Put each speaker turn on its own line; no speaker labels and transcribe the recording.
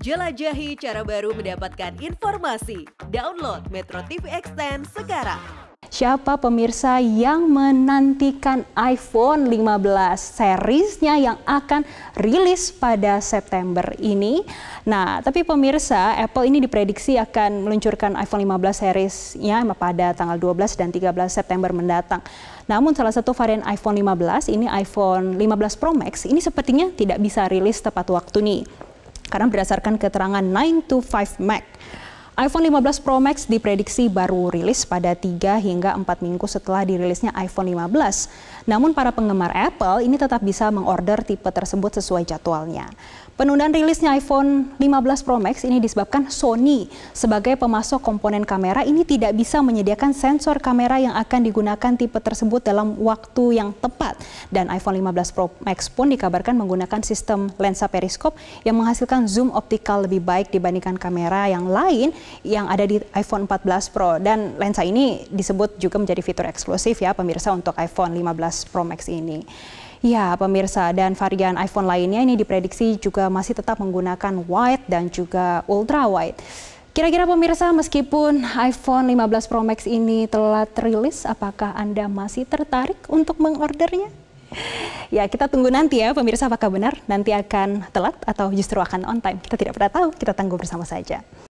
Jelajahi cara baru mendapatkan informasi. Download Metro TV Extend sekarang. Siapa pemirsa yang menantikan iPhone 15 seriesnya yang akan rilis pada September ini? Nah, tapi pemirsa, Apple ini diprediksi akan meluncurkan iPhone 15 seriesnya pada tanggal 12 dan 13 September mendatang. Namun salah satu varian iPhone 15 ini iPhone 15 Pro Max ini sepertinya tidak bisa rilis tepat waktu nih. Karena berdasarkan keterangan 9 to 5 Mac, iPhone 15 Pro Max diprediksi baru rilis pada 3 hingga 4 minggu setelah dirilisnya iPhone 15. Namun para penggemar Apple ini tetap bisa mengorder tipe tersebut sesuai jadwalnya. Penundaan rilisnya iPhone 15 Pro Max ini disebabkan Sony sebagai pemasok komponen kamera ini tidak bisa menyediakan sensor kamera yang akan digunakan tipe tersebut dalam waktu yang tepat. Dan iPhone 15 Pro Max pun dikabarkan menggunakan sistem lensa periskop yang menghasilkan zoom optikal lebih baik dibandingkan kamera yang lain yang ada di iPhone 14 Pro dan lensa ini disebut juga menjadi fitur eksklusif ya pemirsa untuk iPhone 15 Pro Max ini. Ya, pemirsa dan varian iPhone lainnya ini diprediksi juga masih tetap menggunakan wide dan juga ultra wide. Kira-kira pemirsa, meskipun iPhone 15 Pro Max ini telah rilis, apakah Anda masih tertarik untuk mengordernya? Ya, kita tunggu nanti ya pemirsa apakah benar nanti akan telat atau justru akan on time. Kita tidak pernah tahu, kita tunggu bersama saja.